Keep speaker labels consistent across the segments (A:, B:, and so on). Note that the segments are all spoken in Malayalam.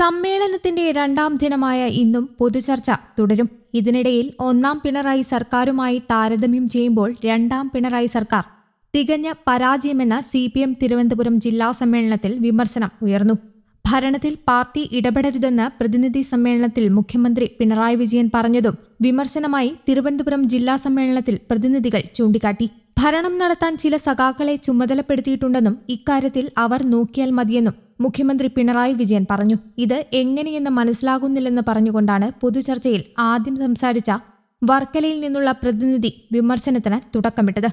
A: സമ്മേളനത്തിന്റെ രണ്ടാം ദിനമായ ഇന്നും പൊതുചർച്ച തുടരും ഇതിനിടയിൽ ഒന്നാം പിണറായി സർക്കാരുമായി താരതമ്യം ചെയ്യുമ്പോൾ രണ്ടാം പിണറായി സർക്കാർ തികഞ്ഞ പരാജയമെന്ന സി പി എം തിരുവനന്തപുരം ജില്ലാ സമ്മേളനത്തിൽ വിമർശനം ഉയർന്നു ഭരണത്തിൽ പാർട്ടി ഇടപെടരുതെന്ന് പ്രതിനിധി സമ്മേളനത്തിൽ മുഖ്യമന്ത്രി പിണറായി വിജയൻ പറഞ്ഞതും വിമർശനമായി തിരുവനന്തപുരം ജില്ലാ സമ്മേളനത്തിൽ പ്രതിനിധികൾ ചൂണ്ടിക്കാട്ടി ഭരണം നടത്താൻ ചില സഖാക്കളെ ചുമതലപ്പെടുത്തിയിട്ടുണ്ടെന്നും ഇക്കാര്യത്തിൽ അവർ നോക്കിയാൽ മതിയെന്നും മുഖ്യമന്ത്രി പിണറായി വിജയൻ പറഞ്ഞു ഇത് എങ്ങനെയെന്ന് മനസ്സിലാകുന്നില്ലെന്ന് പറഞ്ഞുകൊണ്ടാണ് പൊതുചർച്ചയിൽ ആദ്യം സംസാരിച്ച വർക്കലയിൽ നിന്നുള്ള പ്രതിനിധി വിമർശനത്തിന് തുടക്കമിട്ടത്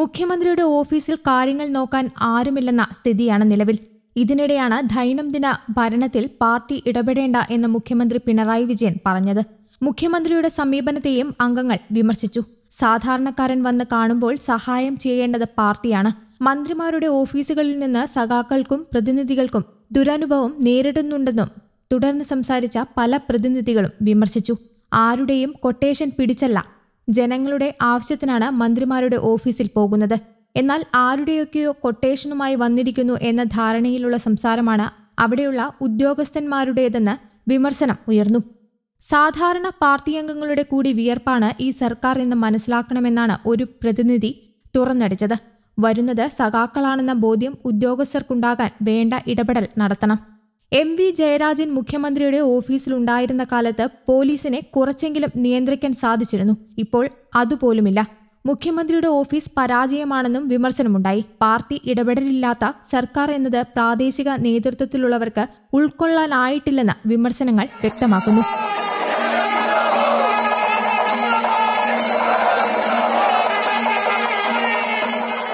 A: മുഖ്യമന്ത്രിയുടെ ഓഫീസിൽ കാര്യങ്ങൾ നോക്കാൻ ആരുമില്ലെന്ന സ്ഥിതിയാണ് നിലവിൽ ഇതിനിടെയാണ് ദൈനംദിന ഭരണത്തിൽ പാർട്ടി ഇടപെടേണ്ട എന്ന് മുഖ്യമന്ത്രി പിണറായി വിജയൻ പറഞ്ഞത് മുഖ്യമന്ത്രിയുടെ സമീപനത്തെയും അംഗങ്ങൾ വിമർശിച്ചു സാധാരണക്കാരൻ വന്ന് കാണുമ്പോൾ സഹായം ചെയ്യേണ്ടത് പാർട്ടിയാണ് മന്ത്രിമാരുടെ ഓഫീസുകളിൽ നിന്ന് സഖാക്കൾക്കും പ്രതിനിധികൾക്കും ദുരനുഭവം നേരിടുന്നുണ്ടെന്നും തുടർന്ന് സംസാരിച്ച പല പ്രതിനിധികളും വിമർശിച്ചു ആരുടെയും കൊട്ടേഷൻ പിടിച്ചല്ല ജനങ്ങളുടെ ആവശ്യത്തിനാണ് മന്ത്രിമാരുടെ ഓഫീസിൽ പോകുന്നത് എന്നാൽ ആരുടെയൊക്കെയോ കൊട്ടേഷനുമായി വന്നിരിക്കുന്നു എന്ന ധാരണയിലുള്ള സംസാരമാണ് അവിടെയുള്ള ഉദ്യോഗസ്ഥന്മാരുടേതെന്ന് വിമർശനം ഉയർന്നു സാധാരണ പാർട്ടി അംഗങ്ങളുടെ കൂടി വിയർപ്പാണ് ഈ സർക്കാർ എന്ന് മനസ്സിലാക്കണമെന്നാണ് ഒരു പ്രതിനിധി തുറന്നടിച്ചത് വരുന്നത് സഖാക്കളാണെന്ന ബോധ്യം ഉദ്യോഗസ്ഥർക്കുണ്ടാകാൻ വേണ്ട ഇടപെടൽ നടത്തണം എം വി ജയരാജൻ മുഖ്യമന്ത്രിയുടെ ഓഫീസിലുണ്ടായിരുന്ന കാലത്ത് പോലീസിനെ കുറച്ചെങ്കിലും നിയന്ത്രിക്കാൻ സാധിച്ചിരുന്നു ഇപ്പോൾ അതുപോലുമില്ല മുഖ്യമന്ത്രിയുടെ ഓഫീസ് പരാജയമാണെന്നും വിമർശനമുണ്ടായി പാർട്ടി ഇടപെടലില്ലാത്ത സർക്കാർ എന്നത് പ്രാദേശിക നേതൃത്വത്തിലുള്ളവർക്ക് ഉൾക്കൊള്ളാനായിട്ടില്ലെന്ന് വിമർശനങ്ങൾ വ്യക്തമാക്കുന്നു